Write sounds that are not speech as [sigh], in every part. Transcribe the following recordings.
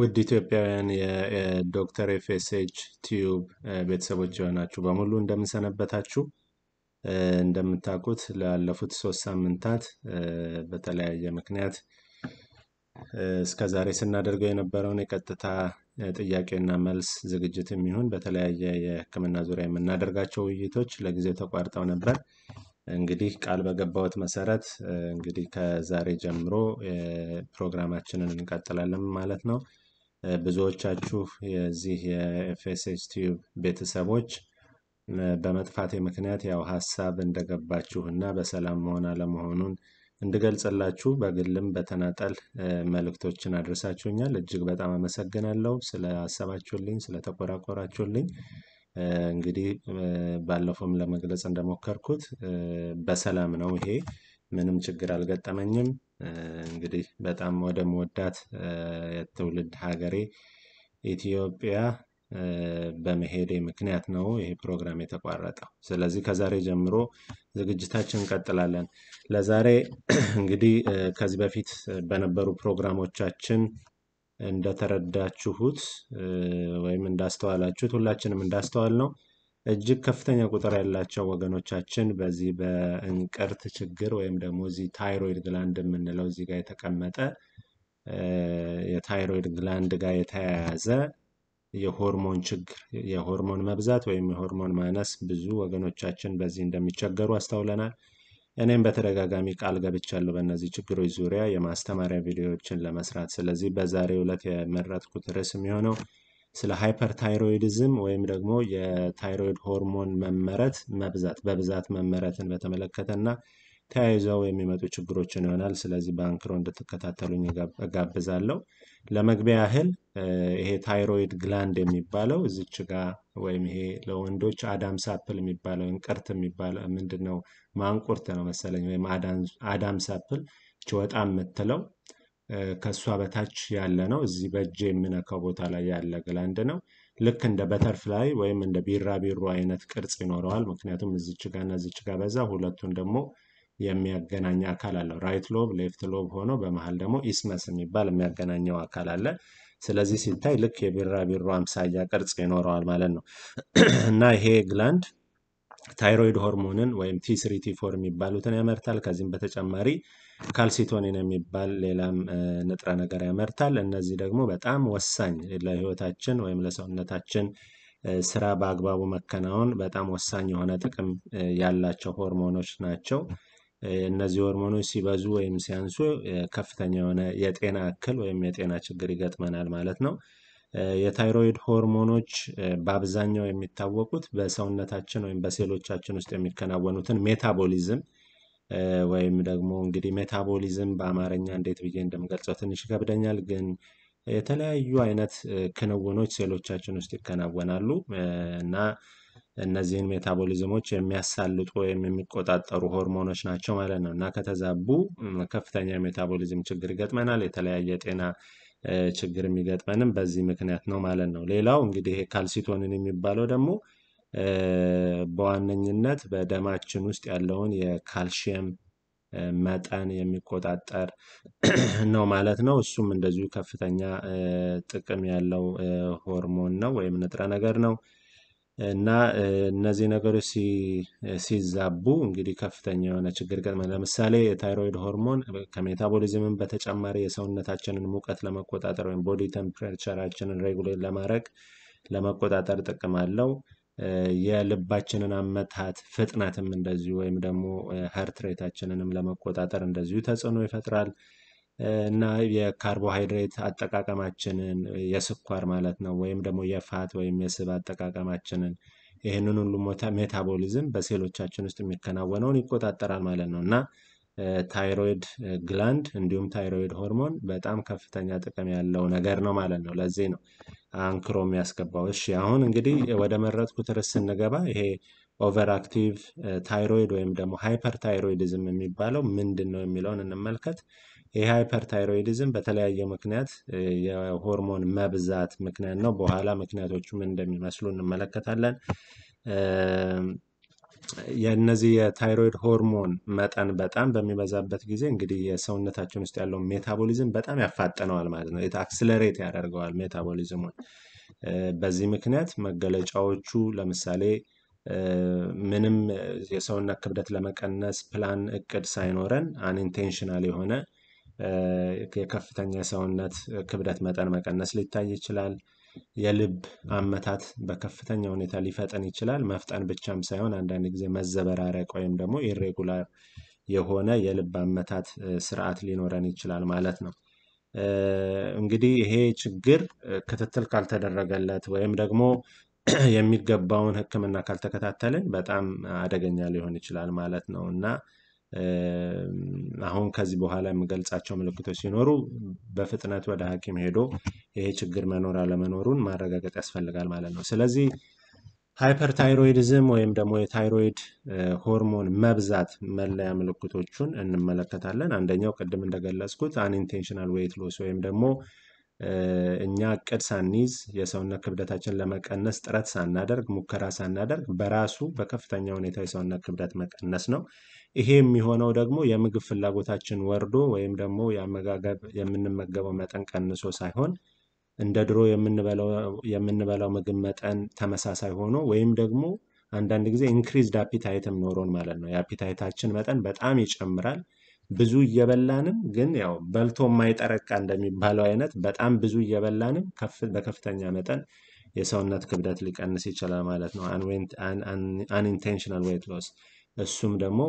ውድ ኢትዮጵያውያን የዶክተር ኤፍኤስኤች ቲዩብ ቤተሰቦች የሆናችሁ በሙሉ እንደምንሰነበታችሁ። እንደምታውቁት ላለፉት ሶስት ሳምንታት በተለያየ ምክንያት እስከ ዛሬ ስናደርገው የነበረውን የቀጥታ ጥያቄና መልስ ዝግጅት የሚሆን በተለያየ የሕክምና ዙሪያ የምናደርጋቸው ውይይቶች ለጊዜው ተቋርጠው ነበር። እንግዲህ ቃል በገባሁት መሰረት እንግዲህ ከዛሬ ጀምሮ ፕሮግራማችንን እንቀጥላለን ማለት ነው። ብዙዎቻችሁ የዚህ የኤፍኤስኤስ ቲዩብ ቤተሰቦች በመጥፋቴ ምክንያት ያው ሀሳብ እንደገባችሁ እና በሰላም መሆን አለመሆኑን እንድገልጽላችሁ በግልም በተናጠል መልእክቶችን አድርሳችሁኛል። እጅግ በጣም አመሰግናለሁ ስለ ሀሳባችሁልኝ፣ ስለተቆራቆራችሁልኝ። እንግዲህ ባለፈውም ለመግለጽ እንደሞከርኩት በሰላም ነው ይሄ ምንም ችግር አልገጠመኝም። እንግዲህ በጣም ወደ መወዳት የትውልድ ሀገሬ ኢትዮጵያ በመሄዴ ምክንያት ነው ይሄ ፕሮግራም የተቋረጠው። ስለዚህ ከዛሬ ጀምሮ ዝግጅታችን እንቀጥላለን። ለዛሬ [clears throat] እንግዲህ ከዚህ በፊት በነበሩ ፕሮግራሞቻችን እንደተረዳችሁት ወይም እንዳስተዋላችሁት ሁላችንም እንዳስተዋል ነው። እጅግ ከፍተኛ ቁጥር ያላቸው ወገኖቻችን በዚህ በእንቅርት ችግር ወይም ደግሞ እዚህ ታይሮይድ ግላንድ የምንለው እዚህ ጋር የተቀመጠ የታይሮይድ ግላንድ ጋር የተያያዘ የሆርሞን ችግር የሆርሞን መብዛት ወይም የሆርሞን ማነስ ብዙ ወገኖቻችን በዚህ እንደሚቸገሩ አስተውለናል። እኔም በተደጋጋሚ ቃል ገብቻለሁ በእነዚህ ችግሮች ዙሪያ የማስተማሪያ ቪዲዮዎችን ለመስራት። ስለዚህ በዛሬው ዕለት የመረጥኩት ርዕስ የሚሆነው ስለ ሃይፐርታይሮይዲዝም ወይም ደግሞ የታይሮይድ ሆርሞን መመረት መብዛት በብዛት መመረትን በተመለከተና ተያይዘው የሚመጡ ችግሮችን ይሆናል። ስለዚህ በአንክሮ እንድትከታተሉኝ እጋብዛለሁ። ለመግቢያ ያህል ይሄ ታይሮይድ ግላንድ የሚባለው እዚች ጋ ወይም ይሄ ለወንዶች አዳም ሳፕል የሚባለው እንቅርት የሚባለው ምንድን ነው? ማንቁርት ነው መሰለኝ ወይም አዳም ሳፕል ወጣ የምትለው ከእሷ በታች ያለ ነው። እዚህ በእጅ የምነካው ቦታ ላይ ያለ ግላንድ ነው። ልክ እንደ በተርፍላይ ወይም እንደ ቢራቢሮ አይነት ቅርጽ ይኖረዋል። ምክንያቱም እዚች ጋ እና እዚች ጋ በዛ፣ ሁለቱን ደግሞ የሚያገናኝ አካል አለው። ራይት ሎብ ሌፍት ሎብ ሆኖ በመሀል ደግሞ ኢስመስ የሚባል የሚያገናኘው አካል አለ። ስለዚህ ሲታይ ልክ የቢራቢሮ አምሳያ ቅርጽ ይኖረዋል ማለት ነው [clears throat] እና ይሄ ግላንድ ታይሮይድ ሆርሞንን ወይም ቲ የሚባሉትን ያመርታል። ከዚህም በተጨማሪ ካልሲቶኒን የሚባል ሌላም ንጥረ ነገር ያመርታል። እነዚህ ደግሞ በጣም ወሳኝ ለህይወታችን ወይም ለሰውነታችን ስራ በአግባቡ መከናወን በጣም ወሳኝ የሆነ ጥቅም ያላቸው ሆርሞኖች ናቸው። እነዚህ ሆርሞኖች ሲበዙ ወይም ሲያንሱ ከፍተኛ የሆነ የጤና እክል ወይም የጤና ችግር ይገጥመናል ማለት ነው። የታይሮይድ ሆርሞኖች በአብዛኛው የሚታወቁት በሰውነታችን ወይም በሴሎቻችን ውስጥ የሚከናወኑትን ሜታቦሊዝም ወይም ደግሞ እንግዲህ ሜታቦሊዝም በአማርኛ እንዴት ብዬ እንደምገልጸው ትንሽ ይከብደኛል። ግን የተለያዩ አይነት ክንውኖች ሴሎቻችን ውስጥ ይከናወናሉ እና እነዚህን ሜታቦሊዝሞች የሚያሳልጡ ወይም የሚቆጣጠሩ ሆርሞኖች ናቸው ማለት ነው። እና ከተዛቡ ከፍተኛ የሜታቦሊዝም ችግር ይገጥመናል የተለያየ ጤና ችግር የሚገጥመንም በዚህ ምክንያት ነው ማለት ነው። ሌላው እንግዲህ ካልሲቶንን የሚባለው ደግሞ በዋነኝነት በደማችን ውስጥ ያለውን የካልሽየም መጠን የሚቆጣጠር [clears throat] ነው ማለት ነው። እሱም እንደዚሁ ከፍተኛ ጥቅም ያለው ሆርሞን ነው ወይም ንጥረ ነገር ነው። እና እነዚህ ነገሮች ሲዛቡ እንግዲህ ከፍተኛ የሆነ ችግር ገጥመን ለምሳሌ የታይሮይድ ሆርሞን ከሜታቦሊዝምን በተጨማሪ የሰውነታችንን ሙቀት ለመቆጣጠር ወይም ቦዲ ቴምፕሬቸራችንን ሬጉሌት ለማድረግ ለመቆጣጠር ጥቅም አለው የልባችንን አመታት ፍጥነትም እንደዚሁ ወይም ደግሞ ሀርትሬታችንንም ለመቆጣጠር እንደዚሁ ተጽዕኖ ይፈጥራል። እና የካርቦሃይድሬት አጠቃቀማችንን የስኳር ማለት ነው ወይም ደግሞ የፋት ወይም የስብ አጠቃቀማችንን ይህንን ሁሉ ሜታቦሊዝም በሴሎቻችን ውስጥ የሚከናወነውን ይቆጣጠራል ማለት ነው። እና ታይሮይድ ግላንድ እንዲሁም ታይሮይድ ሆርሞን በጣም ከፍተኛ ጥቅም ያለው ነገር ነው ማለት ነው። ለዚህ ነው አንክሮ የሚያስገባው። እሺ አሁን እንግዲህ ወደ መረጥኩት ርዕስ ስንገባ ይሄ ኦቨር አክቲቭ ታይሮይድ ወይም ደግሞ ሃይፐር ታይሮይዲዝም የሚባለው ምንድን ነው የሚለውን እንመልከት። ይህ ሃይፐር ታይሮይዲዝም በተለያየ ምክንያት የሆርሞን መብዛት ምክንያት ነው። በኋላ ምክንያቶቹ ምን እንደሚመስሉ እንመለከታለን። የእነዚህ የታይሮይድ ሆርሞን መጠን በጣም በሚበዛበት ጊዜ እንግዲህ የሰውነታችን ውስጥ ያለው ሜታቦሊዝም በጣም ያፋጥነዋል ማለት ነው። አክስለሬት ያደርገዋል ሜታቦሊዝሙን። በዚህ ምክንያት መገለጫዎቹ ለምሳሌ ምንም የሰውነት ክብደት ለመቀነስ ፕላን እቅድ ሳይኖረን አንኢንቴንሽናል የሆነ የከፍተኛ የሰውነት ክብደት መጠን መቀነስ ሊታይ ይችላል። የልብ አመታት በከፍተኛ ሁኔታ ሊፈጠን ይችላል። መፍጠን ብቻም ሳይሆን አንዳንድ ጊዜ መዘበራረቅ ወይም ደግሞ ኢሬጉላር የሆነ የልብ አመታት ስርዓት ሊኖረን ይችላል ማለት ነው። እንግዲህ ይሄ ችግር ክትትል ካልተደረገለት ወይም ደግሞ [clears throat] የሚገባውን ህክምና ካልተከታተልን በጣም አደገኛ ሊሆን ይችላል ማለት ነው። እና አሁን ከዚህ በኋላ የምገልጻቸው ምልክቶች ሲኖሩ በፍጥነት ወደ ሐኪም ሄዶ ይሄ ችግር መኖር አለመኖሩን ማረጋገጥ ያስፈልጋል ማለት ነው። ስለዚህ ሃይፐርታይሮይድዝም ወይም ደግሞ የታይሮይድ ሆርሞን መብዛት መለያ ምልክቶቹን እንመለከታለን። አንደኛው ቅድም እንደገለጽኩት አንኢንቴንሽናል ዌይት ሎስ ወይም ደግሞ እኛ እቅድ ሳንይዝ የሰውነት ክብደታችን ለመቀነስ ጥረት ሳናደርግ ሙከራ ሳናደርግ በራሱ በከፍተኛ ሁኔታ የሰውነት ክብደት መቀነስ ነው። ይሄ የሚሆነው ደግሞ የምግብ ፍላጎታችን ወርዶ ወይም ደግሞ የአመጋገብ የምንመገበው መጠን ቀንሶ ሳይሆን እንደ ድሮ የምንበላው ምግብ መጠን ተመሳሳይ ሆኖ ወይም ደግሞ አንዳንድ ጊዜ ኢንክሪዝድ አፒታይትም ኖሮን ማለት ነው። የአፒታይታችን መጠን በጣም ይጨምራል። ብዙ እየበላንም ግን ያው በልቶ የማይጠረቃ እንደሚባለው አይነት በጣም ብዙ እየበላንም በከፍተኛ መጠን የሰውነት ክብደት ሊቀንስ ይችላል ማለት ነው። አንኢንቴንሽናል ዌይት ሎስ እሱም ደግሞ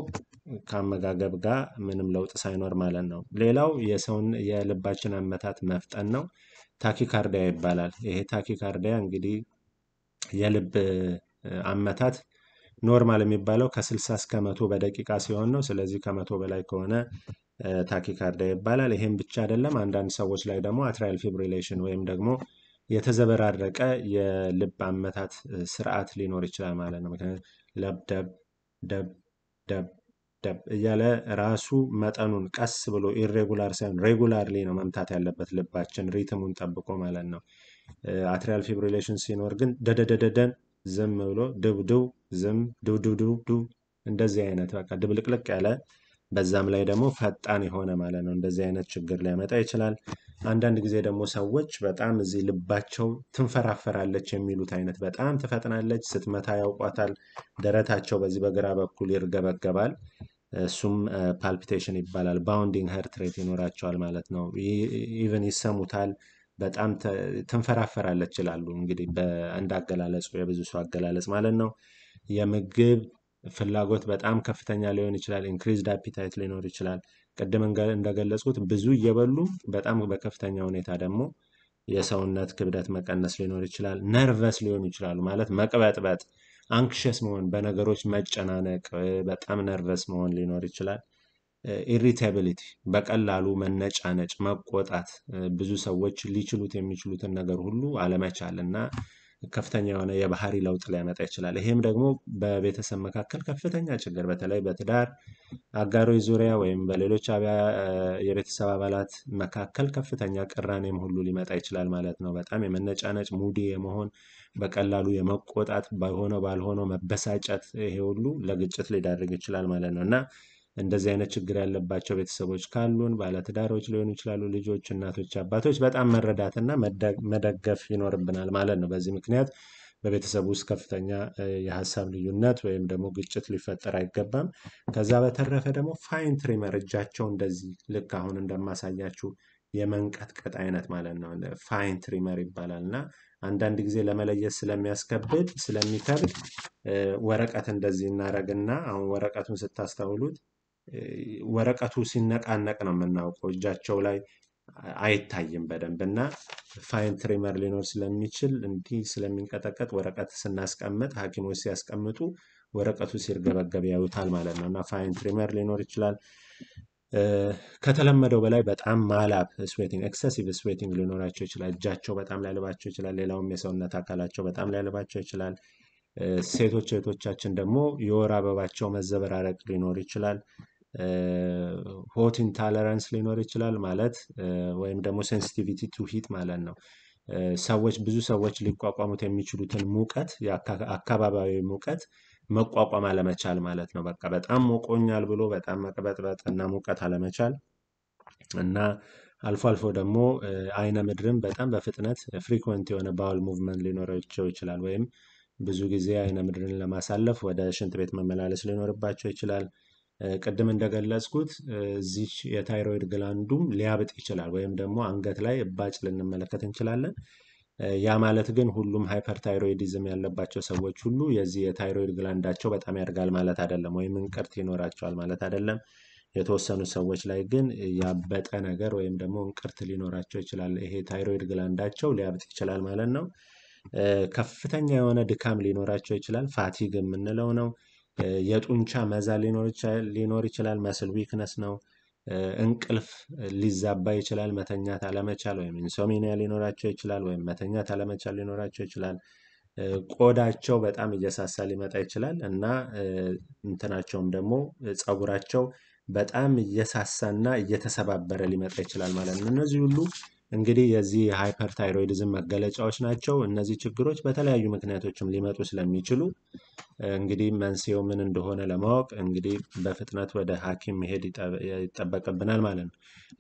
ከአመጋገብ ጋር ምንም ለውጥ ሳይኖር ማለት ነው። ሌላው የሰውን የልባችን አመታት መፍጠን ነው። ታኪካርዲያ ይባላል ይሄ ታኪካርዲያ እንግዲህ የልብ አመታት ኖርማል የሚባለው ከ ከ60 እስከ መቶ በደቂቃ ሲሆን ነው። ስለዚህ ከመቶ በላይ ከሆነ ታኪካርዲያ ይባላል። ይሄም ብቻ አይደለም አንዳንድ ሰዎች ላይ ደግሞ አትራይል ፊብሪሌሽን ወይም ደግሞ የተዘበራረቀ የልብ አመታት ስርዓት ሊኖር ይችላል ማለት ነው። ምክንያቱም ደብ ደብ ደብ እያለ ራሱ መጠኑን ቀስ ብሎ ኢሬጉላር ሳይሆን ሬጉላርሊ ነው መምታት ያለበት ልባችን ሪትሙን ጠብቆ ማለት ነው። አትሪያል ፊብሪሌሽን ሲኖር ግን ደደደደደን ዝም ብሎ ድብድው ዝም ድብድብድብዱ እንደዚህ አይነት በቃ ድብልቅልቅ ያለ በዛም ላይ ደግሞ ፈጣን የሆነ ማለት ነው። እንደዚህ አይነት ችግር ሊያመጣ ይችላል። አንዳንድ ጊዜ ደግሞ ሰዎች በጣም እዚህ ልባቸው ትንፈራፈራለች የሚሉት አይነት በጣም ትፈጥናለች፣ ስትመታ ያውቋታል፣ ደረታቸው በዚህ በግራ በኩል ይርገበገባል። እሱም ፓልፒቴሽን ይባላል። ባውንዲንግ ሀርት ሬት ይኖራቸዋል ማለት ነው። ኢቨን ይሰሙታል። በጣም ትንፈራፈራለች ይላሉ። እንግዲህ እንደ አገላለጹ የብዙ ሰው አገላለጽ ማለት ነው። የምግብ ፍላጎት በጣም ከፍተኛ ሊሆን ይችላል። ኢንክሪዝድ አፒታይት ሊኖር ይችላል። ቅድም እንደገለጽኩት ብዙ እየበሉ በጣም በከፍተኛ ሁኔታ ደግሞ የሰውነት ክብደት መቀነስ ሊኖር ይችላል። ነርቨስ ሊሆኑ ይችላሉ ማለት መቅበጥበጥ፣ አንክሸስ መሆን፣ በነገሮች መጨናነቅ፣ በጣም ነርቨስ መሆን ሊኖር ይችላል። ኢሪታቢሊቲ፣ በቀላሉ መነጫነጭ፣ መቆጣት ብዙ ሰዎች ሊችሉት የሚችሉትን ነገር ሁሉ አለመቻል እና ከፍተኛ የሆነ የባህሪ ለውጥ ሊያመጣ ይችላል። ይሄም ደግሞ በቤተሰብ መካከል ከፍተኛ ችግር በተለይ በትዳር አጋሮች ዙሪያ ወይም በሌሎች የቤተሰብ አባላት መካከል ከፍተኛ ቅራኔም ሁሉ ሊመጣ ይችላል ማለት ነው። በጣም የመነጫነጭ ሙዲ የመሆን በቀላሉ የመቆጣት በሆነ ባልሆነው መበሳጨት ይሄ ሁሉ ለግጭት ሊዳርግ ይችላል ማለት ነው። እና እንደዚህ አይነት ችግር ያለባቸው ቤተሰቦች ካሉን ባለትዳሮች ሊሆኑ ይችላሉ፣ ልጆች፣ እናቶች፣ አባቶች በጣም መረዳትና መደገፍ ይኖርብናል ማለት ነው። በዚህ ምክንያት በቤተሰብ ውስጥ ከፍተኛ የሀሳብ ልዩነት ወይም ደግሞ ግጭት ሊፈጠር አይገባም። ከዛ በተረፈ ደግሞ ፋይን ትሪመር እጃቸው እንደዚህ ልክ አሁን እንደማሳያችሁ የመንቀጥቀጥ አይነት ማለት ነው። ፋይን ትሪመር ይባላል እና አንዳንድ ጊዜ ለመለየት ስለሚያስከብድ ስለሚከብድ ወረቀት እንደዚህ እናረግና አሁን ወረቀቱን ስታስተውሉት ወረቀቱ ሲነቃነቅ ነው የምናውቀው። እጃቸው ላይ አይታይም በደንብ እና ፋይን ትሪመር ሊኖር ስለሚችል እንዲህ ስለሚንቀጠቀጥ ወረቀት ስናስቀምጥ ሐኪሞች ሲያስቀምጡ ወረቀቱ ሲርገበገብ ያዩታል ማለት ነው እና ፋይን ትሪመር ሊኖር ይችላል። ከተለመደው በላይ በጣም ማላብ ስዌቲንግ፣ ኤክሰሲቭ ስዌቲንግ ሊኖራቸው ይችላል። እጃቸው በጣም ሊያልባቸው ይችላል። ሌላውም የሰውነት አካላቸው በጣም ሊያልባቸው ይችላል። ሴቶች ሴቶቻችን ደግሞ የወር አበባቸው መዘበራረቅ ሊኖር ይችላል። ሆት ኢንታለራንስ ሊኖር ይችላል ማለት ወይም ደግሞ ሴንሲቲቪቲ ቱ ሂት ማለት ነው። ሰዎች ብዙ ሰዎች ሊቋቋሙት የሚችሉትን ሙቀት አካባቢያዊ ሙቀት መቋቋም አለመቻል ማለት ነው። በቃ በጣም ሞቆኛል ብሎ በጣም መቅበጥበጥ እና ሙቀት አለመቻል እና አልፎ አልፎ ደግሞ አይነ ምድርም በጣም በፍጥነት ፍሪኮንት የሆነ ባውል ሙቭመንት ሊኖራቸው ይችላል ወይም ብዙ ጊዜ አይነ ምድርን ለማሳለፍ ወደ ሽንት ቤት መመላለስ ሊኖርባቸው ይችላል ቅድም እንደገለጽኩት እዚች የታይሮይድ ግላንዱም ሊያብጥ ይችላል ወይም ደግሞ አንገት ላይ እባጭ ልንመለከት እንችላለን። ያ ማለት ግን ሁሉም ሃይፐርታይሮይዲዝም ያለባቸው ሰዎች ሁሉ የዚህ የታይሮይድ ግላንዳቸው በጣም ያድጋል ማለት አይደለም፣ ወይም እንቅርት ይኖራቸዋል ማለት አይደለም። የተወሰኑ ሰዎች ላይ ግን ያበጠ ነገር ወይም ደግሞ እንቅርት ሊኖራቸው ይችላል። ይሄ ታይሮይድ ግላንዳቸው ሊያብጥ ይችላል ማለት ነው። ከፍተኛ የሆነ ድካም ሊኖራቸው ይችላል። ፋቲግ የምንለው ነው። የጡንቻ መዛ ሊኖር ይችላል። መስል ዊክነስ ነው። እንቅልፍ ሊዛባ ይችላል። መተኛት አለመቻል ወይም ኢንሶሚኒያ ሊኖራቸው ይችላል። ወይም መተኛት አለመቻል ሊኖራቸው ይችላል። ቆዳቸው በጣም እየሳሳ ሊመጣ ይችላል እና እንትናቸውም ደግሞ ፀጉራቸው በጣም እየሳሳና እየተሰባበረ ሊመጣ ይችላል ማለት ነው። እነዚህ ሁሉ እንግዲህ የዚህ የሃይፐርታይሮይዲዝም መገለጫዎች ናቸው። እነዚህ ችግሮች በተለያዩ ምክንያቶችም ሊመጡ ስለሚችሉ እንግዲህ መንስኤው ምን እንደሆነ ለማወቅ እንግዲህ በፍጥነት ወደ ሐኪም መሄድ ይጠበቅብናል ማለት ነው።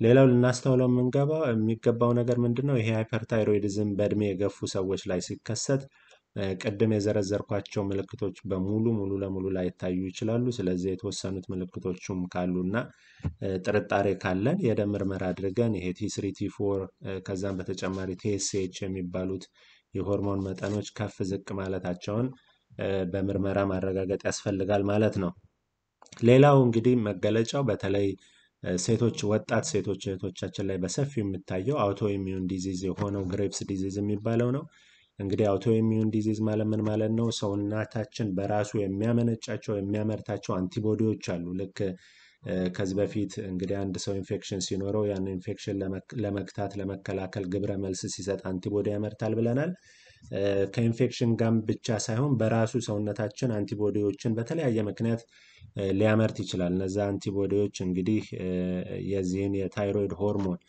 ሌላው ልናስተውለው የምንገባው የሚገባው ነገር ምንድን ነው? ይሄ ሃይፐርታይሮይድዝም በእድሜ የገፉ ሰዎች ላይ ሲከሰት ቅድም የዘረዘርኳቸው ምልክቶች በሙሉ ሙሉ ለሙሉ ላይታዩ ይችላሉ። ስለዚህ የተወሰኑት ምልክቶቹም እና ጥርጣሬ ካለን የደም ምርመራ አድርገን ይሄ ቲስሪ ቲፎር፣ ከዛም በተጨማሪ ቲኤስኤች የሚባሉት የሆርሞን መጠኖች ከፍ ዝቅ ማለታቸውን በምርመራ ማረጋገጥ ያስፈልጋል ማለት ነው። ሌላው እንግዲህ መገለጫው በተለይ ሴቶች ወጣት ሴቶች እህቶቻችን ላይ በሰፊው የሚታየው አውቶ ኢሚዩን ዲዚዝ የሆነው ግሬፕስ ዲዚዝ የሚባለው ነው። እንግዲህ አውቶ ኢሚዩን ዲዚዝ ማለት ምን ማለት ነው? ሰውነታችን በራሱ የሚያመነጫቸው የሚያመርታቸው አንቲቦዲዎች አሉ። ልክ ከዚህ በፊት እንግዲህ አንድ ሰው ኢንፌክሽን ሲኖረው ያን ኢንፌክሽን ለመክታት ለመከላከል ግብረ መልስ ሲሰጥ አንቲቦዲ ያመርታል ብለናል። ከኢንፌክሽን ጋር ብቻ ሳይሆን በራሱ ሰውነታችን አንቲቦዲዎችን በተለያየ ምክንያት ሊያመርት ይችላል። እነዚ አንቲቦዲዎች እንግዲህ የዚህን የታይሮይድ ሆርሞን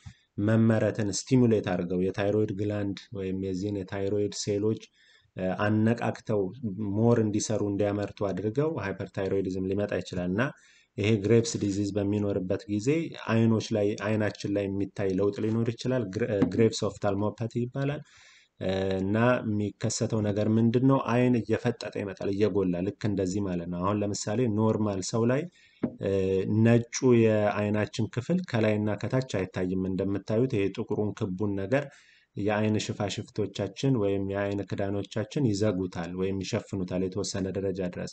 መመረትን ስቲሙሌት አድርገው የታይሮይድ ግላንድ ወይም የዚህን የታይሮይድ ሴሎች አነቃክተው ሞር እንዲሰሩ እንዲያመርቱ አድርገው ሃይፐርታይሮይድዝም ሊመጣ ይችላል እና ይሄ ግሬፕስ ዲዚዝ በሚኖርበት ጊዜ አይኖች ላይ አይናችን ላይ የሚታይ ለውጥ ሊኖር ይችላል። ግሬፕስ ኦፍታልሞፓቲ ይባላል እና የሚከሰተው ነገር ምንድን ነው? አይን እየፈጠጠ ይመጣል፣ እየጎላ ልክ እንደዚህ ማለት ነው። አሁን ለምሳሌ ኖርማል ሰው ላይ ነጩ የአይናችን ክፍል ከላይና ከታች አይታይም እንደምታዩት ይሄ ጥቁሩን ክቡን ነገር የአይን ሽፋሽፍቶቻችን ወይም የአይን ክዳኖቻችን ይዘጉታል ወይም ይሸፍኑታል የተወሰነ ደረጃ ድረስ።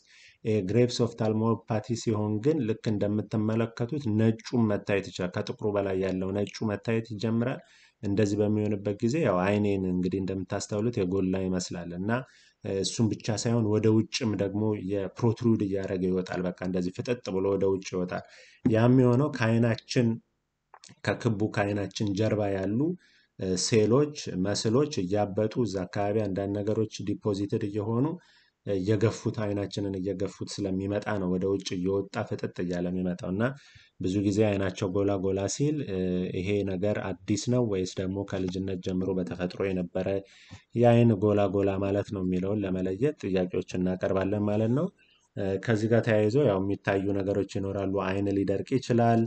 ግሬቭስ ኦፍታልሞፓቲ ሲሆን ግን ልክ እንደምትመለከቱት ነጩ መታየት ይችላል። ከጥቁሩ በላይ ያለው ነጩ መታየት ይጀምራል። እንደዚህ በሚሆንበት ጊዜ ያው አይኔን እንግዲህ እንደምታስተውሉት የጎላ ይመስላል እና እሱም ብቻ ሳይሆን ወደ ውጭም ደግሞ የፕሮትሩድ እያደረገ ይወጣል። በቃ እንደዚህ ፍጠጥ ብሎ ወደ ውጭ ይወጣል። ያም የሆነው ከአይናችን ከክቡ ከአይናችን ጀርባ ያሉ ሴሎች መስሎች እያበጡ እዛ አካባቢ አንዳንድ ነገሮች ዲፖዚትድ እየሆኑ እየገፉት አይናችንን እየገፉት ስለሚመጣ ነው ወደ ውጭ እየወጣ ፍጥጥ እያለ የሚመጣው እና ብዙ ጊዜ አይናቸው ጎላ ጎላ ሲል ይሄ ነገር አዲስ ነው ወይስ ደግሞ ከልጅነት ጀምሮ በተፈጥሮ የነበረ የአይን ጎላ ጎላ ማለት ነው የሚለውን ለመለየት ጥያቄዎች እናቀርባለን ማለት ነው። ከዚህ ጋር ተያይዞ ያው የሚታዩ ነገሮች ይኖራሉ። አይን ሊደርቅ ይችላል።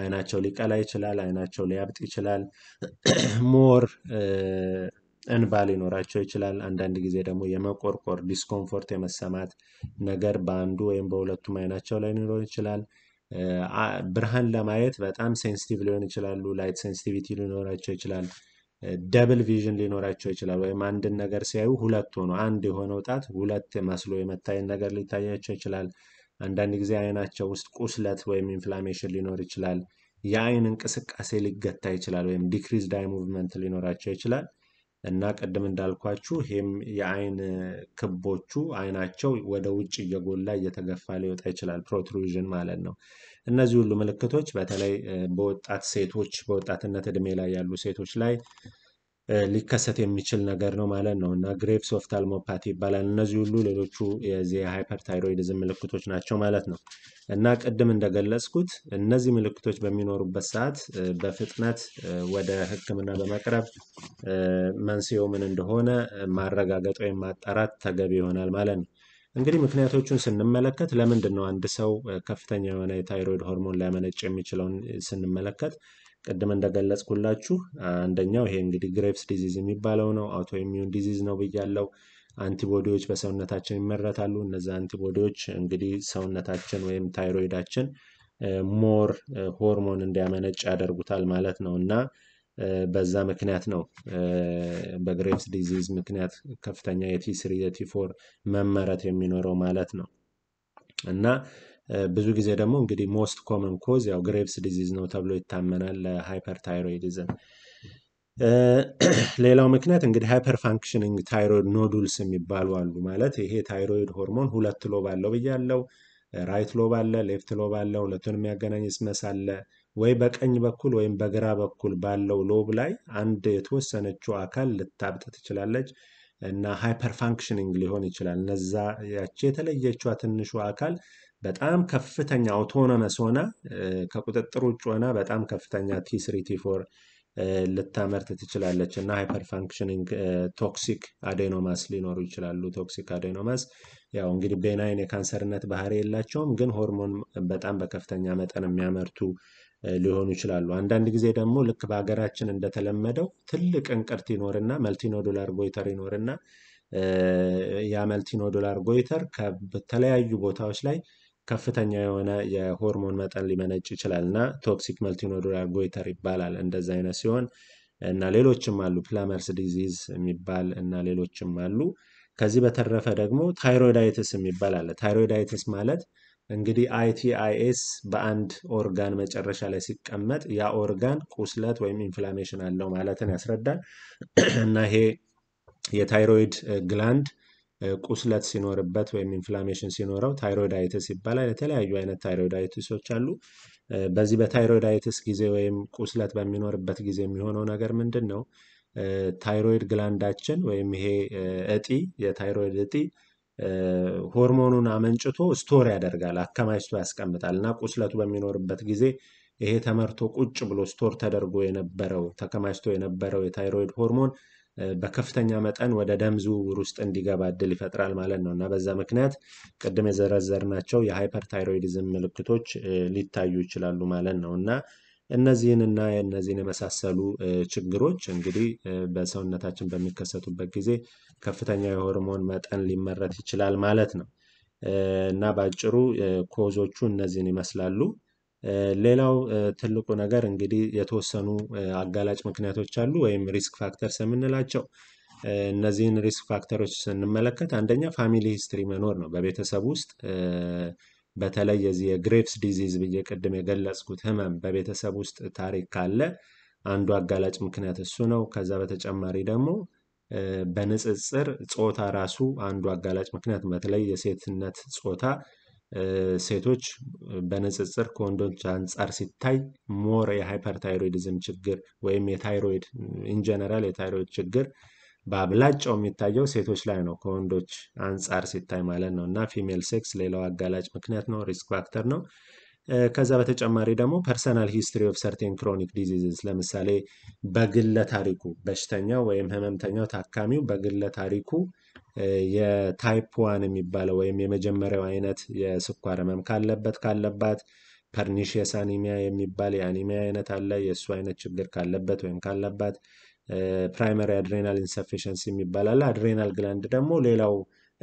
አይናቸው ሊቀላ ይችላል አይናቸው ሊያብጥ ይችላል። [clears throat] ሞር እንባ ሊኖራቸው ይችላል። አንዳንድ ጊዜ ደግሞ የመቆርቆር ዲስኮምፎርት የመሰማት ነገር በአንዱ ወይም በሁለቱም አይናቸው ላይ ሊኖር ይችላል። ብርሃን ለማየት በጣም ሴንሲቲቭ ሊሆን ይችላሉ። ላይት ሴንሲቲቪቲ ሊኖራቸው ይችላል። ደብል ቪዥን ሊኖራቸው ይችላል። ወይም አንድን ነገር ሲያዩ ሁለት ሆኖ አንድ የሆነው ጣት ሁለት መስሎ የመታየን ነገር ሊታያቸው ይችላል። አንዳንድ ጊዜ አይናቸው ውስጥ ቁስለት ወይም ኢንፍላሜሽን ሊኖር ይችላል። የአይን እንቅስቃሴ ሊገታ ይችላል ወይም ዲክሪዝ ዳይ ሙቭመንት ሊኖራቸው ይችላል። እና ቅድም እንዳልኳችሁ ይህም የአይን ክቦቹ አይናቸው ወደ ውጭ እየጎላ እየተገፋ ሊወጣ ይችላል ፕሮትሩዥን ማለት ነው። እነዚህ ሁሉ ምልክቶች በተለይ በወጣት ሴቶች በወጣትነት እድሜ ላይ ያሉ ሴቶች ላይ ሊከሰት የሚችል ነገር ነው ማለት ነው እና ግሬቭስ ኦፍታልሞፓቲ ይባላል። እነዚህ ሁሉ ሌሎቹ የዚህ ሃይፐርታይሮይድዝም ምልክቶች ናቸው ማለት ነው እና ቅድም እንደገለጽኩት እነዚህ ምልክቶች በሚኖሩበት ሰዓት በፍጥነት ወደ ሕክምና በመቅረብ መንስኤው ምን እንደሆነ ማረጋገጥ ወይም ማጣራት ተገቢ ይሆናል ማለት ነው። እንግዲህ ምክንያቶቹን ስንመለከት ለምንድን ነው አንድ ሰው ከፍተኛ የሆነ የታይሮይድ ሆርሞን ሊያመነጭ የሚችለውን ስንመለከት ቅድም እንደገለጽኩላችሁ አንደኛው ይሄ እንግዲህ ግሬቭስ ዲዚዝ የሚባለው ነው። አውቶ ኢሚዩን ዲዚዝ ነው ብያለው። አንቲቦዲዎች በሰውነታችን ይመረታሉ። እነዚ አንቲቦዲዎች እንግዲህ ሰውነታችን ወይም ታይሮይዳችን ሞር ሆርሞን እንዲያመነጭ ያደርጉታል ማለት ነው እና በዛ ምክንያት ነው በግሬቭስ ዲዚዝ ምክንያት ከፍተኛ የቲ ስሪ የቲ ፎር መመረት የሚኖረው ማለት ነው እና ብዙ ጊዜ ደግሞ እንግዲህ ሞስት ኮመን ኮዝ ያው ግሬቭስ ዲዚዝ ነው ተብሎ ይታመናል ለሃይፐርታይሮይዲዝም። ሌላው ምክንያት እንግዲህ ሃይፐር ፋንክሽኒንግ ታይሮይድ ኖዱልስ የሚባሉ አሉ። ማለት ይሄ ታይሮይድ ሆርሞን ሁለት ሎብ አለው ብያለው። ራይት ሎብ አለ፣ ሌፍት ሎብ አለ። ሁለቱን የሚያገናኝ ስመስ አለ። ወይ በቀኝ በኩል ወይም በግራ በኩል ባለው ሎብ ላይ አንድ የተወሰነችው አካል ልታብጥ ትችላለች እና ሃይፐር ፋንክሽኒንግ ሊሆን ይችላል። እነዛ ያቺ የተለየችዋ ትንሹ አካል በጣም ከፍተኛ አውቶኖመስ ሆና ከቁጥጥር ውጭ ሆና በጣም ከፍተኛ ቲ ልታመርት ትችላለች እና ሃይፐር ፋንክሽኒንግ ቶክሲክ አዴኖማስ ሊኖሩ ይችላሉ። ቶክሲክ አዴኖማስ ያው እንግዲህ ቤናይን የካንሰርነት ባህሪ የላቸውም፣ ግን ሆርሞን በጣም በከፍተኛ መጠን የሚያመርቱ ሊሆኑ ይችላሉ። አንዳንድ ጊዜ ደግሞ ልክ በሀገራችን እንደተለመደው ትልቅ እንቅርት ይኖርና መልቲኖዶላር ጎይተር ይኖርና ያ መልቲኖዶላር ጎይተር ከተለያዩ ቦታዎች ላይ ከፍተኛ የሆነ የሆርሞን መጠን ሊመነጭ ይችላል እና ቶክሲክ መልቲኖዶሪያ ጎይተር ይባላል። እንደዚ አይነት ሲሆን እና ሌሎችም አሉ ፕላመርስ ዲዚዝ የሚባል እና ሌሎችም አሉ። ከዚህ በተረፈ ደግሞ ታይሮይዳይትስ የሚባል አለ። ታይሮይዳይትስ ማለት እንግዲህ አይቲአይኤስ በአንድ ኦርጋን መጨረሻ ላይ ሲቀመጥ ያ ኦርጋን ቁስለት ወይም ኢንፍላሜሽን አለው ማለትን ያስረዳል [clears throat] እና ይሄ የታይሮይድ ግላንድ ቁስለት ሲኖርበት ወይም ኢንፍላሜሽን ሲኖረው ታይሮዳይትስ ይባላል። የተለያዩ አይነት ታይሮዳይትሶች አሉ። በዚህ በታይሮዳይትስ ጊዜ ወይም ቁስለት በሚኖርበት ጊዜ የሚሆነው ነገር ምንድን ነው? ታይሮይድ ግላንዳችን ወይም ይሄ እጢ የታይሮይድ እጢ ሆርሞኑን አመንጭቶ ስቶር ያደርጋል አከማችቶ ያስቀምጣል እና ቁስለቱ በሚኖርበት ጊዜ ይሄ ተመርቶ ቁጭ ብሎ ስቶር ተደርጎ የነበረው ተከማችቶ የነበረው የታይሮይድ ሆርሞን በከፍተኛ መጠን ወደ ደም ዝውውር ውስጥ እንዲገባ እድል ይፈጥራል ማለት ነው እና በዛ ምክንያት ቅድም የዘረዘርናቸው የሃይፐርታይሮይዲዝም ምልክቶች ሊታዩ ይችላሉ ማለት ነው እና እነዚህን እና እነዚህን የመሳሰሉ ችግሮች እንግዲህ በሰውነታችን በሚከሰቱበት ጊዜ ከፍተኛ የሆርሞን መጠን ሊመረት ይችላል ማለት ነው። እና በአጭሩ ኮዞቹ እነዚህን ይመስላሉ ሌላው ትልቁ ነገር እንግዲህ የተወሰኑ አጋላጭ ምክንያቶች አሉ ወይም ሪስክ ፋክተርስ የምንላቸው። እነዚህን ሪስክ ፋክተሮች ስንመለከት አንደኛ ፋሚሊ ሂስትሪ መኖር ነው። በቤተሰብ ውስጥ በተለይ የዚህ የግሬቭስ ዲዚዝ ብዬ ቅድም የገለጽኩት ህመም በቤተሰብ ውስጥ ታሪክ ካለ አንዱ አጋላጭ ምክንያት እሱ ነው። ከዛ በተጨማሪ ደግሞ በንጽጽር ጾታ ራሱ አንዱ አጋላጭ ምክንያት በተለይ የሴትነት ጾታ ሴቶች በንጽጽር ከወንዶች አንጻር ሲታይ ሞር የሃይፐርታይሮይድዝም ችግር ወይም የታይሮይድ ኢንጀነራል የታይሮይድ ችግር በአብላጫው የሚታየው ሴቶች ላይ ነው ከወንዶች አንጻር ሲታይ ማለት ነው። እና ፊሜል ሴክስ ሌላው አጋላጭ ምክንያት ነው፣ ሪስክ ፋክተር ነው። ከዛ በተጨማሪ ደግሞ ፐርሰናል ሂስትሪ ኦፍ ሰርቴን ክሮኒክ ዲዚዝስ ለምሳሌ በግለ ታሪኩ በሽተኛው ወይም ህመምተኛው ታካሚው በግለ ታሪኩ የታይፕ ዋን የሚባለው ወይም የመጀመሪያው አይነት የስኳር ህመም ካለበት ካለባት ፐርኒሽየስ አኒሚያ የሚባል የአኒሚያ አይነት አለ። የእሱ አይነት ችግር ካለበት ወይም ካለባት ፕራይመሪ አድሬናል ኢንሰፊሽንሲ የሚባል አለ። አድሬናል ግላንድ ደግሞ ሌላው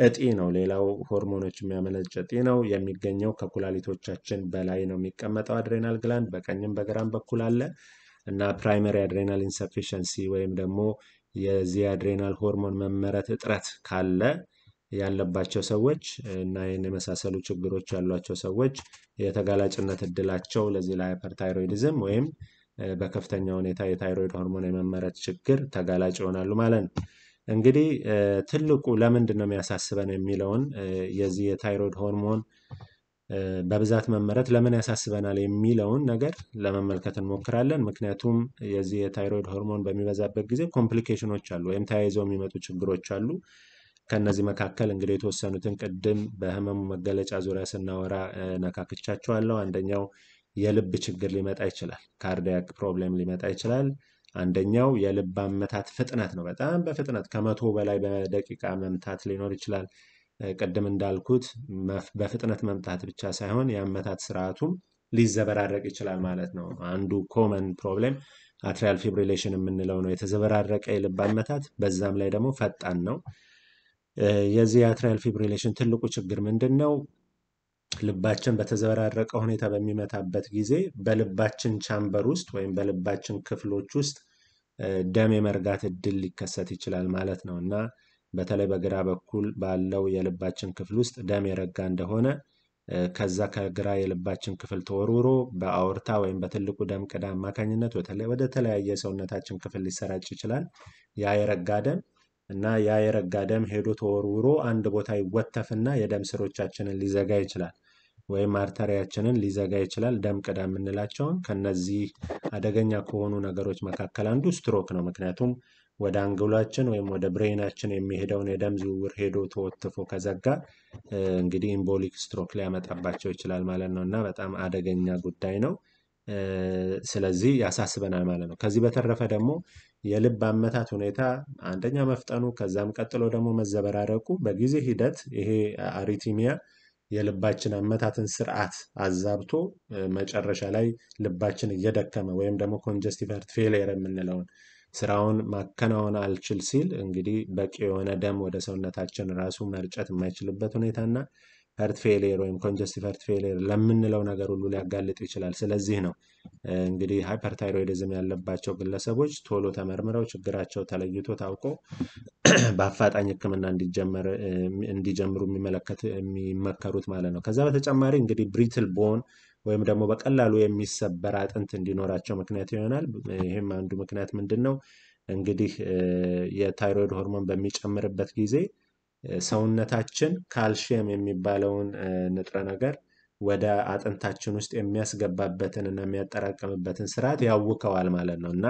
እጢ ነው። ሌላው ሆርሞኖች የሚያመነጭ እጢ ነው። የሚገኘው ከኩላሊቶቻችን በላይ ነው የሚቀመጠው አድሬናል ግላንድ በቀኝም በግራም በኩል አለ እና ፕራይመሪ አድሬናል ኢንሰፊሽንሲ ወይም ደግሞ የዚህ አድሬናል ሆርሞን መመረት እጥረት ካለ ያለባቸው ሰዎች እና ይህን የመሳሰሉ ችግሮች ያሏቸው ሰዎች የተጋላጭነት እድላቸው ለዚህ ለሃይፐርታይሮይዲዝም ወይም በከፍተኛ ሁኔታ የታይሮይድ ሆርሞን የመመረት ችግር ተጋላጭ ይሆናሉ ማለት ነው። እንግዲህ ትልቁ ለምንድን ነው የሚያሳስበን የሚለውን የዚህ የታይሮይድ ሆርሞን በብዛት መመረት ለምን ያሳስበናል የሚለውን ነገር ለመመልከት እንሞክራለን። ምክንያቱም የዚህ የታይሮይድ ሆርሞን በሚበዛበት ጊዜ ኮምፕሊኬሽኖች አሉ ወይም ተያይዘው የሚመጡ ችግሮች አሉ። ከእነዚህ መካከል እንግዲህ የተወሰኑትን ቅድም በህመሙ መገለጫ ዙሪያ ስናወራ ነካክቻቸዋለሁ። አንደኛው የልብ ችግር ሊመጣ ይችላል፣ ካርዲያክ ፕሮብሌም ሊመጣ ይችላል። አንደኛው የልብ አመታት ፍጥነት ነው። በጣም በፍጥነት ከመቶ በላይ በደቂቃ መምታት ሊኖር ይችላል። ቅድም እንዳልኩት በፍጥነት መምጣት ብቻ ሳይሆን የአመታት ስርዓቱም ሊዘበራረቅ ይችላል ማለት ነው። አንዱ ኮመን ፕሮብሌም አትሪያል ፊብሪሌሽን የምንለው ነው። የተዘበራረቀ የልብ አመታት በዛም ላይ ደግሞ ፈጣን ነው። የዚህ የአትሪያል ፊብሪሌሽን ትልቁ ችግር ምንድን ነው? ልባችን በተዘበራረቀ ሁኔታ በሚመታበት ጊዜ በልባችን ቻምበር ውስጥ ወይም በልባችን ክፍሎች ውስጥ ደም የመርጋት እድል ሊከሰት ይችላል ማለት ነው እና በተለይ በግራ በኩል ባለው የልባችን ክፍል ውስጥ ደም የረጋ እንደሆነ ከዛ ከግራ የልባችን ክፍል ተወርውሮ በአውርታ ወይም በትልቁ ደም ቅዳ አማካኝነት ወደ ተለያየ ሰውነታችን ክፍል ሊሰራጭ ይችላል። ያ የረጋ ደም እና ያ የረጋ ደም ሄዶ ተወርውሮ አንድ ቦታ ይወተፍና የደም ስሮቻችንን ሊዘጋ ይችላል። ወይም አርተሪያችንን ሊዘጋ ይችላል ደም ቅዳ የምንላቸውን ከነዚህ አደገኛ ከሆኑ ነገሮች መካከል አንዱ ስትሮክ ነው። ምክንያቱም ወደ አንግሏችን ወይም ወደ ብሬናችን የሚሄደውን የደም ዝውውር ሄዶ ተወትፎ ከዘጋ እንግዲህ ኢምቦሊክ ስትሮክ ሊያመጣባቸው ይችላል ማለት ነው እና በጣም አደገኛ ጉዳይ ነው። ስለዚህ ያሳስበናል ማለት ነው። ከዚህ በተረፈ ደግሞ የልብ አመታት ሁኔታ አንደኛ መፍጠኑ፣ ከዛም ቀጥሎ ደግሞ መዘበራረቁ በጊዜ ሂደት ይሄ አሪቲሚያ የልባችን አመታትን ስርዓት አዛብቶ መጨረሻ ላይ ልባችን እየደከመ ወይም ደግሞ ኮንጀስቲቭ ሃርት የምንለውን ስራውን ማከናወን አልችል ሲል እንግዲህ በቂ የሆነ ደም ወደ ሰውነታችን ራሱ መርጨት የማይችልበት ሁኔታ እና ሀርት ፌሌር ወይም ኮንጀስቲቭ ሀርት ፌሌር ለምንለው ነገር ሁሉ ሊያጋልጥ ይችላል። ስለዚህ ነው እንግዲህ ሃይፐርታይሮይድዝም ያለባቸው ግለሰቦች ቶሎ ተመርምረው ችግራቸው ተለይቶ ታውቆ [clears throat] በአፋጣኝ ሕክምና እንዲጀምሩ የሚመለከት የሚመከሩት ማለት ነው። ከዛ በተጨማሪ እንግዲህ ብሪትል ቦን ወይም ደግሞ በቀላሉ የሚሰበር አጥንት እንዲኖራቸው ምክንያት ይሆናል። ይህም አንዱ ምክንያት ምንድን ነው? እንግዲህ የታይሮይድ ሆርሞን በሚጨምርበት ጊዜ ሰውነታችን ካልሽየም የሚባለውን ንጥረ ነገር ወደ አጥንታችን ውስጥ የሚያስገባበትን እና የሚያጠራቀምበትን ስርዓት ያውከዋል ማለት ነው። እና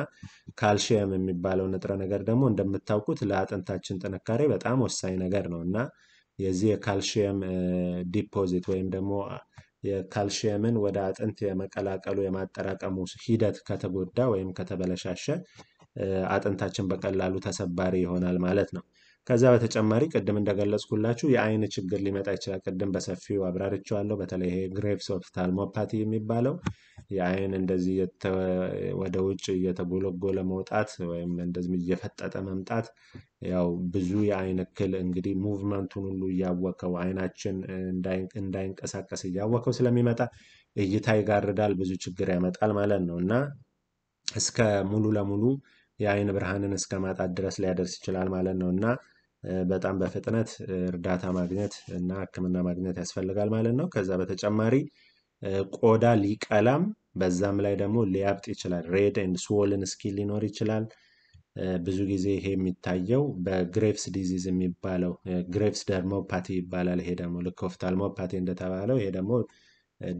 ካልሽየም የሚባለው ንጥረ ነገር ደግሞ እንደምታውቁት ለአጥንታችን ጥንካሬ በጣም ወሳኝ ነገር ነው እና የዚህ የካልሽየም ዲፖዚት ወይም ደግሞ የካልሽየምን ወደ አጥንት የመቀላቀሉ የማጠራቀሙ ሂደት ከተጎዳ ወይም ከተበለሻሸ አጥንታችን በቀላሉ ተሰባሪ ይሆናል ማለት ነው ከዛ በተጨማሪ ቅድም እንደገለጽኩላችሁ የአይን ችግር ሊመጣ ይችላል። ቅድም በሰፊው አብራርቸዋለሁ። በተለይ ይሄ ግሬቭስ ኦፍታልሞፓቲ የሚባለው የአይን እንደዚህ ወደ ውጭ እየተጎለጎለ መውጣት ወይም እንደዚህ እየፈጠጠ መምጣት ያው ብዙ የአይን እክል እንግዲህ ሙቭመንቱን ሁሉ እያወከው አይናችን እንዳይንቀሳቀስ እያወከው ስለሚመጣ እይታ ይጋርዳል፣ ብዙ ችግር ያመጣል ማለት ነው እና እስከ ሙሉ ለሙሉ የአይን ብርሃንን እስከ ማጣት ድረስ ሊያደርስ ይችላል ማለት ነው እና በጣም በፍጥነት እርዳታ ማግኘት እና ህክምና ማግኘት ያስፈልጋል ማለት ነው። ከዛ በተጨማሪ ቆዳ ሊቀላም በዛም ላይ ደግሞ ሊያብጥ ይችላል ሬድ ኤንድ ስዎልን ስኪን ሊኖር ይችላል። ብዙ ጊዜ ይሄ የሚታየው በግሬቭስ ዲዚዝ የሚባለው ግሬቭስ ደርሞፓቲ ይባላል ይሄ ደግሞ ልክ ኦፍታልሞፓቲ እንደተባለው ይሄ ደግሞ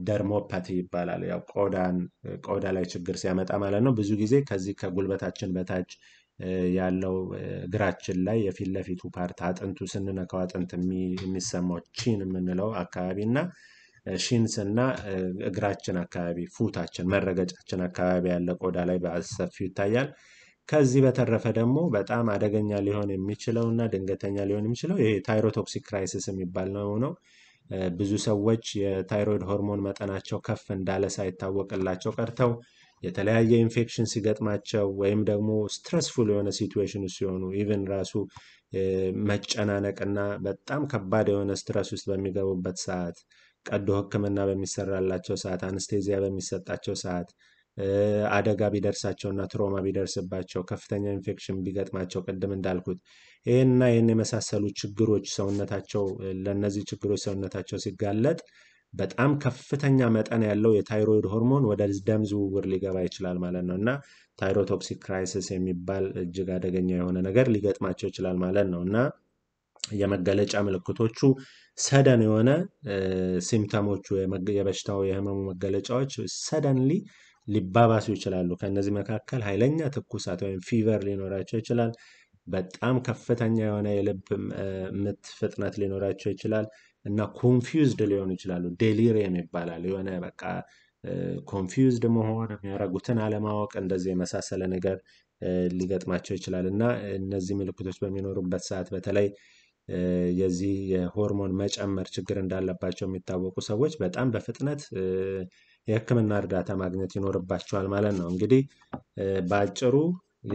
ደርሞፓቲ ይባላል ያው ቆዳን ቆዳ ላይ ችግር ሲያመጣ ማለት ነው። ብዙ ጊዜ ከዚህ ከጉልበታችን በታች ያለው እግራችን ላይ የፊት ለፊቱ ፓርት አጥንቱ ስንነካው አጥንት የሚሰማው ቺን የምንለው አካባቢ እና ሺንስ እና እግራችን አካባቢ ፉታችን መረገጫችን አካባቢ ያለ ቆዳ ላይ በሰፊው ይታያል። ከዚህ በተረፈ ደግሞ በጣም አደገኛ ሊሆን የሚችለው እና ድንገተኛ ሊሆን የሚችለው ይሄ ታይሮቶክሲክ ክራይሲስ የሚባል ነው ነው ብዙ ሰዎች የታይሮይድ ሆርሞን መጠናቸው ከፍ እንዳለ ሳይታወቅላቸው ቀርተው የተለያየ ኢንፌክሽን ሲገጥማቸው ወይም ደግሞ ስትረስፉል የሆነ ሲትዌሽን ሲሆኑ ኢቨን ራሱ መጨናነቅና በጣም ከባድ የሆነ ስትረስ ውስጥ በሚገቡበት ሰዓት ቀዶ ሕክምና በሚሰራላቸው ሰዓት፣ አንስቴዚያ በሚሰጣቸው ሰዓት፣ አደጋ ቢደርሳቸውና ትሮማ ቢደርስባቸው፣ ከፍተኛ ኢንፌክሽን ቢገጥማቸው፣ ቅድም እንዳልኩት ይህንና ይህን የመሳሰሉ ችግሮች ሰውነታቸው ለእነዚህ ችግሮች ሰውነታቸው ሲጋለጥ በጣም ከፍተኛ መጠን ያለው የታይሮይድ ሆርሞን ወደ ደም ዝውውር ሊገባ ይችላል ማለት ነው እና ታይሮቶክሲክ ክራይሲስ የሚባል እጅግ አደገኛ የሆነ ነገር ሊገጥማቸው ይችላል ማለት ነው እና የመገለጫ ምልክቶቹ ሰደን የሆነ ሲምተሞቹ የበሽታው የህመሙ መገለጫዎች ሰደንሊ ሊባባሱ ይችላሉ። ከእነዚህ መካከል ኃይለኛ ትኩሳት ወይም ፊቨር ሊኖራቸው ይችላል። በጣም ከፍተኛ የሆነ የልብ ምት ፍጥነት ሊኖራቸው ይችላል እና ኮንፊውዝድ ሊሆኑ ይችላሉ። ዴሊሪየም ይባላል። የሆነ በቃ ኮንፊውዝድ መሆን የሚያደርጉትን አለማወቅ እንደዚህ የመሳሰለ ነገር ሊገጥማቸው ይችላል እና እነዚህ ምልክቶች በሚኖሩበት ሰዓት በተለይ የዚህ የሆርሞን መጨመር ችግር እንዳለባቸው የሚታወቁ ሰዎች በጣም በፍጥነት የሕክምና እርዳታ ማግኘት ይኖርባቸዋል ማለት ነው። እንግዲህ በአጭሩ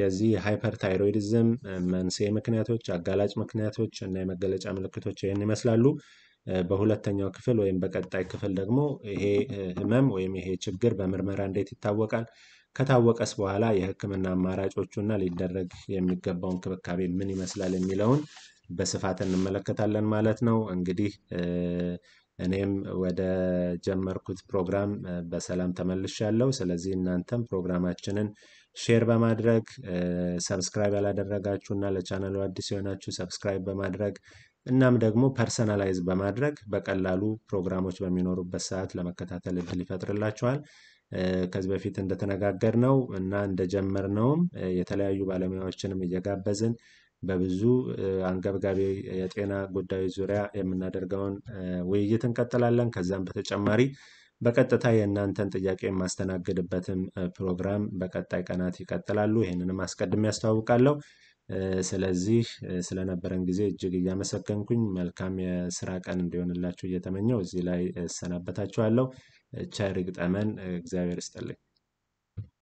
የዚህ ሃይፐርታይሮይዲዝም መንስኤ ምክንያቶች፣ አጋላጭ ምክንያቶች እና የመገለጫ ምልክቶች ይህን ይመስላሉ። በሁለተኛው ክፍል ወይም በቀጣይ ክፍል ደግሞ ይሄ ህመም ወይም ይሄ ችግር በምርመራ እንዴት ይታወቃል፣ ከታወቀስ በኋላ የህክምና አማራጮቹ እና ሊደረግ የሚገባው እንክብካቤ ምን ይመስላል የሚለውን በስፋት እንመለከታለን ማለት ነው። እንግዲህ እኔም ወደ ጀመርኩት ፕሮግራም በሰላም ተመልሻለሁ። ስለዚህ እናንተም ፕሮግራማችንን ሼር በማድረግ ሰብስክራይብ ያላደረጋችሁ እና ለቻናሉ አዲስ የሆናችሁ ሰብስክራይብ በማድረግ እናም ደግሞ ፐርሰናላይዝ በማድረግ በቀላሉ ፕሮግራሞች በሚኖሩበት ሰዓት ለመከታተል እድል ይፈጥርላችኋል። ከዚህ በፊት እንደተነጋገር ነው እና እንደጀመር ነውም የተለያዩ ባለሙያዎችንም እየጋበዝን በብዙ አንገብጋቢ የጤና ጉዳዮች ዙሪያ የምናደርገውን ውይይት እንቀጥላለን። ከዛም በተጨማሪ በቀጥታ የእናንተን ጥያቄ የማስተናግድበትም ፕሮግራም በቀጣይ ቀናት ይቀጥላሉ። ይህንንም አስቀድሜ ያስተዋውቃለሁ። ስለዚህ ስለነበረን ጊዜ እጅግ እያመሰገንኩኝ መልካም የስራ ቀን እንዲሆንላችሁ እየተመኘው እዚህ ላይ እሰናበታችኋለሁ። ቸር ይግጠመን። እግዚአብሔር ይስጥልኝ